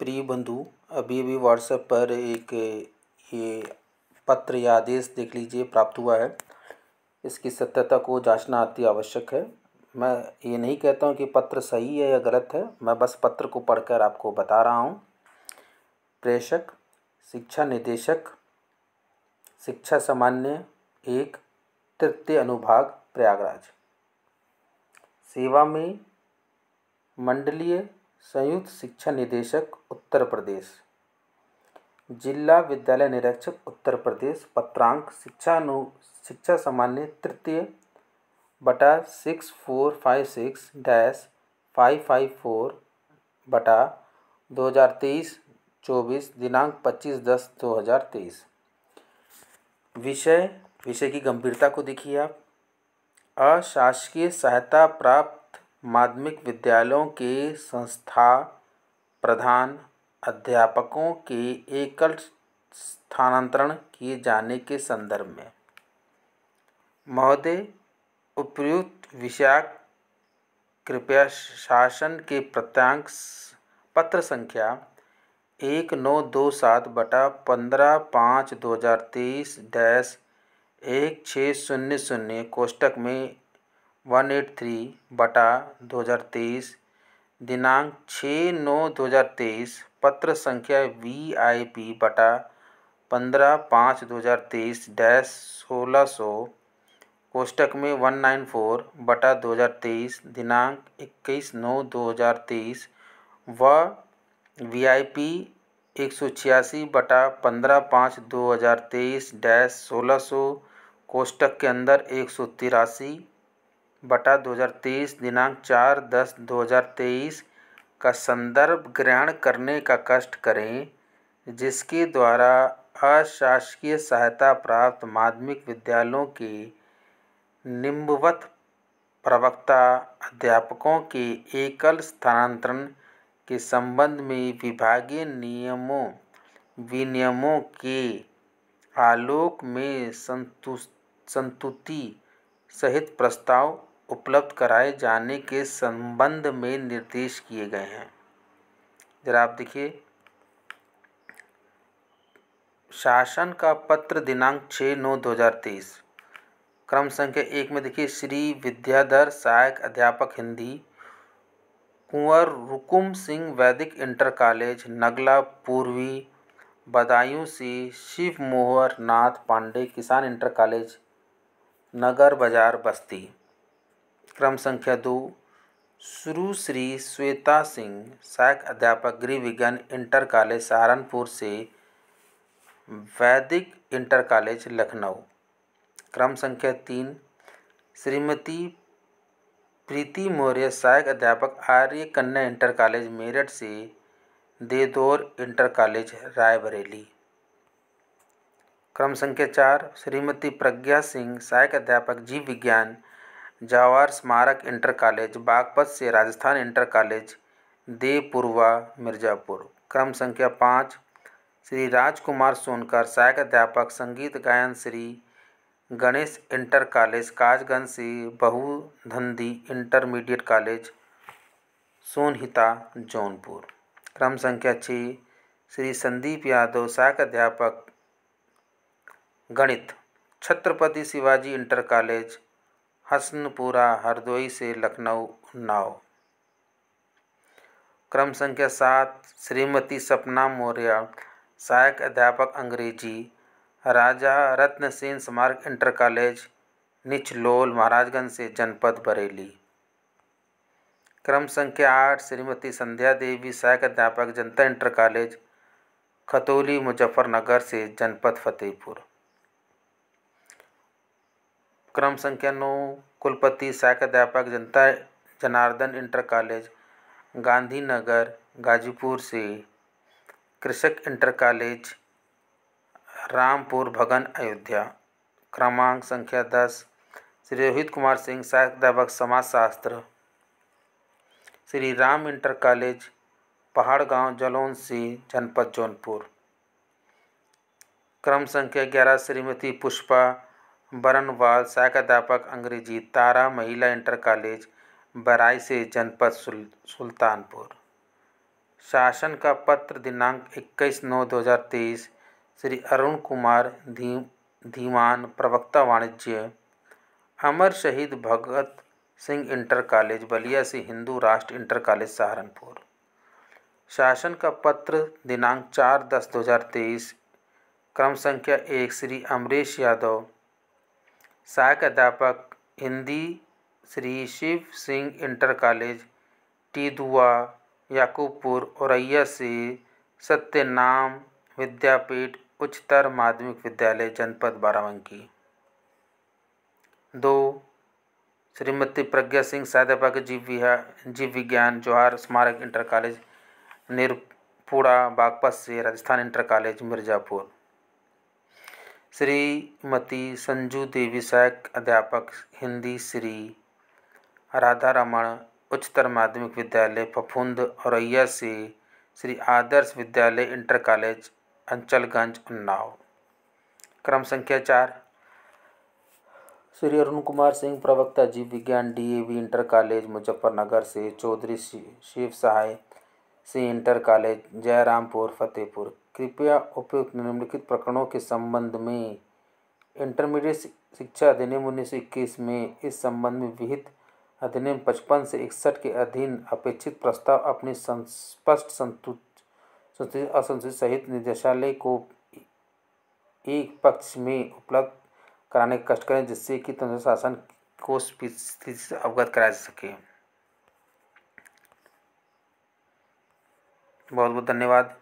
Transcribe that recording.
प्रिय बंधु अभी अभी व्हाट्सएप पर एक ये पत्र या आदेश देख लीजिए प्राप्त हुआ है इसकी सत्यता को जांचना अति आवश्यक है मैं ये नहीं कहता हूँ कि पत्र सही है या गलत है मैं बस पत्र को पढ़कर आपको बता रहा हूँ प्रेषक शिक्षा निदेशक शिक्षा सामान्य एक तृतीय अनुभाग प्रयागराज सेवा में मंडलीय संयुक्त शिक्षा निदेशक उत्तर प्रदेश जिला विद्यालय निरीक्षक उत्तर प्रदेश पत्रांक शिक्षा अनु शिक्षा सामान्य तृतीय बटा six four five six dash five five four बटा दो हज़ार तेईस चौबीस दिनांक पच्चीस दस दो हज़ार तेईस विषय विषय की गंभीरता को देखिए आप अशासकीय सहायता प्राप्त माध्यमिक विद्यालयों के संस्था प्रधान अध्यापकों के एकल स्थानांतरण किए जाने के संदर्भ में महोदय उपयुक्त विषय कृपया शासन के प्रत्यांक पत्र संख्या एक नौ दो सात बटा पंद्रह पाँच दो हज़ार तेईस डैश एक छः शून्य शून्य कोष्टक में वन एट थ्री बटा दो हज़ार तेईस दिनांक छः नौ दो हज़ार तेईस पत्र संख्या वी आई पी बटा पंद्रह पाँच दो हज़ार तेईस डैश सोलह सौ कोष्टक में वन नाइन फोर बटा दो हज़ार तेईस दिनांक इक्कीस नौ दो हज़ार तेईस व वी आई पी एक सौ छियासी बटा पंद्रह पाँच दो हज़ार तेईस डैश सोलह सौ कोष्टक के अंदर एक सौ तिरासी बटा दो हज़ार तेईस दिनांक चार दस दो हज़ार तेईस का संदर्भ ग्रहण करने का कष्ट करें जिसके द्वारा अशासकीय सहायता प्राप्त माध्यमिक विद्यालयों के निम्बवत प्रवक्ता अध्यापकों के एकल स्थानांतरण के संबंध में विभागीय नियमों विनियमों के आलोक में संतुष्ट संतुति सहित प्रस्ताव उपलब्ध कराए जाने के संबंध में निर्देश किए गए हैं जरा आप देखिए शासन का पत्र दिनांक छः नौ दो हज़ार तेईस क्रम संख्या एक में देखिए श्री विद्याधर सहायक अध्यापक हिंदी कुंवर रुकुम सिंह वैदिक इंटर कॉलेज नगला पूर्वी बदायूं से शिव मोहर नाथ पांडे किसान इंटर कॉलेज नगर बाजार बस्ती क्रम संख्या दो शुरू श्री श्वेता सिंह सहायक अध्यापक गृह विज्ञान इंटर कॉलेज सहारनपुर से वैदिक इंटर कॉलेज लखनऊ क्रम संख्या तीन श्रीमती प्रीति मौर्य सहायक अध्यापक आर्य कन्या इंटर कॉलेज मेरठ से देदौर इंटर कॉलेज रायबरेली क्रम संख्या चार श्रीमती प्रज्ञा सिंह सहायक अध्यापक जीव विज्ञान जावार स्मारक इंटर कॉलेज बागपत से राजस्थान इंटर कॉलेज देवपुरवा मिर्ज़ापुर क्रम संख्या पाँच श्री राजकुमार सोनकर सहायक अध्यापक संगीत गायन श्री गणेश इंटर कॉलेज काजगंज से बहुधंदी इंटरमीडिएट कॉलेज सोनहिता जौनपुर क्रम संख्या छः श्री संदीप यादव सहायक अध्यापक गणित छत्रपति शिवाजी इंटर कॉलेज हसनपुरा हरदोई से लखनऊ उन्नाव क्रम संख्या सात श्रीमती सपना मौर्य सहायक अध्यापक अंग्रेजी राजा रत्न सेन स्मारक इंटर कॉलेज निचलोल महाराजगंज से जनपद बरेली क्रम संख्या आठ श्रीमती संध्या देवी सहायक अध्यापक जनता इंटर कॉलेज खतौली मुजफ्फरनगर से जनपद फतेहपुर क्रम संख्या नौ कुलपति शाखा अध्यापक जनता जनार्दन इंटर कॉलेज गांधीनगर गाजीपुर से कृषक इंटर कॉलेज रामपुर भगन अयोध्या क्रमांक संख्या दस श्री रोहित कुमार सिंह शाखा अध्यापक समाजशास्त्र श्री राम इंटर कॉलेज पहाड़गांव जलौन से जनपद जौनपुर क्रम संख्या ग्यारह श्रीमती पुष्पा बरनवाल अध्यापक अंग्रेजी तारा महिला इंटर कॉलेज बराई जनपद सुल, सुल्तानपुर शासन का पत्र दिनांक 21 नौ 2023 श्री अरुण कुमार धी धीमान प्रवक्ता वाणिज्य अमर शहीद भगत सिंह इंटर कॉलेज बलिया से हिंदू राष्ट्र इंटर कॉलेज सहारनपुर शासन का पत्र दिनांक चार दस दो हज़ार तेईस क्रम संख्या एक श्री अमरीश यादव सहायक अध्यापक हिंदी श्री शिव सिंह इंटर कॉलेज टीदुआ याकूबपुर औरैया से सत्यनाम विद्यापीठ उच्चतर माध्यमिक विद्यालय जनपद बाराबंकी दो श्रीमती प्रज्ञा सिंह साध्यापक जीव जीव विज्ञान जोहार स्मारक इंटर कॉलेज निरपुड़ा बागपत से राजस्थान इंटर कॉलेज मिर्ज़ापुर श्रीमती संजू देवी सहायक अध्यापक हिंदी श्री राधा रमण उच्चतर माध्यमिक विद्यालय फफुंद औरैया से श्री आदर्श विद्यालय इंटर कॉलेज अंचलगंज उन्नाव क्रम संख्या चार श्री अरुण कुमार सिंह प्रवक्ता जीव विज्ञान डीएवी इंटर कॉलेज मुजफ्फरनगर से चौधरी शिव सहाय सिंह इंटर कॉलेज जयरामपुर फतेहपुर कृपया उपयुक्त निम्नलिखित प्रकरणों के संबंध में इंटरमीडिएट शिक्षा अधिनियम उन्नीस में इस संबंध में विहित अधिनियम पचपन से इकसठ के अधीन अपेक्षित प्रस्ताव अपनी स्पष्ट संतुष्ट असंतुष्ट सहित निदेशालय को एक पक्ष में उपलब्ध कराने का कष्ट करें जिससे कि तंत्र शासन को स्थिति से अवगत कराया जा सके बहुत बहुत धन्यवाद